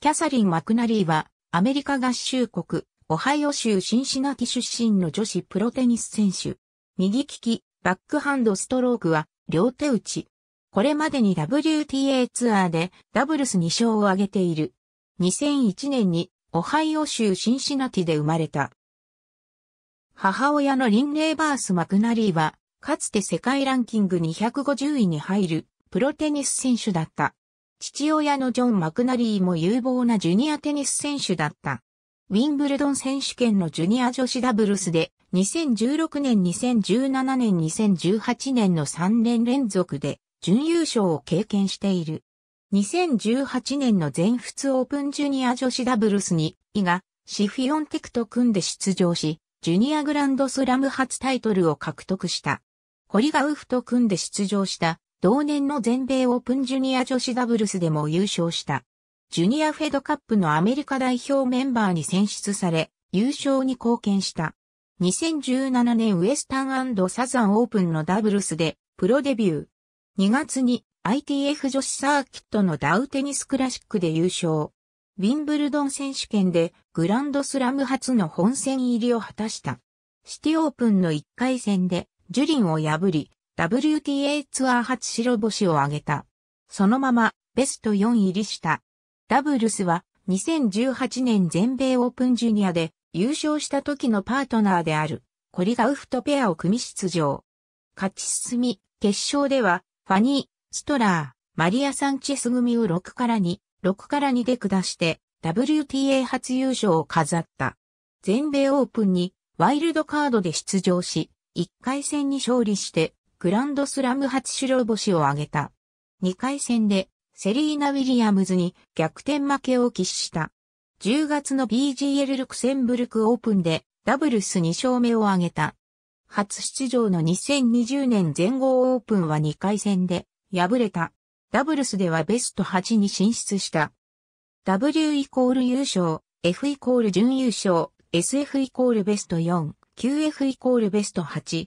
キャサリン・マクナリーは、アメリカ合衆国、オハイオ州シンシナティ出身の女子プロテニス選手。右利き、バックハンドストロークは、両手打ち。これまでに WTA ツアーでダブルス2勝を挙げている。2001年にオハイオ州シンシナティで生まれた。母親のリンレーバース・マクナリーは、かつて世界ランキング250位に入るプロテニス選手だった。父親のジョン・マクナリーも有望なジュニアテニス選手だった。ウィンブルドン選手権のジュニア女子ダブルスで2016年2017年2018年の3年連続で準優勝を経験している。2018年の全仏オープンジュニア女子ダブルスに、イがシフィオンテクと組んで出場し、ジュニアグランドスラム初タイトルを獲得した。コリガウフと組んで出場した同年の全米オープンジュニア女子ダブルスでも優勝した。ジュニアフェドカップのアメリカ代表メンバーに選出され、優勝に貢献した。2017年ウエスタンサザンオープンのダブルスでプロデビュー。2月に ITF 女子サーキットのダウテニスクラシックで優勝。ウィンブルドン選手権でグランドスラム初の本戦入りを果たした。シティオープンの1回戦でジュリンを破り、WTA ツアー初白星を挙げた。そのままベスト4入りした。ダブルスは2018年全米オープンジュニアで優勝した時のパートナーであるコリガウフトペアを組み出場。勝ち進み、決勝ではファニー、ストラー、マリア・サンチェス組を6から2、6から2で下して WTA 初優勝を飾った。全米オープンにワイルドカードで出場し、1回戦に勝利してグランドスラム初白星を挙げた。2回戦でセリーナ・ウィリアムズに逆転負けを喫した。10月の BGL ルクセンブルクオープンでダブルス2勝目を挙げた。初出場の2020年全豪オープンは2回戦で敗れた。ダブルスではベスト8に進出した。W イコール優勝、F イコール準優勝、SF イコールベスト4、QF イコールベスト8、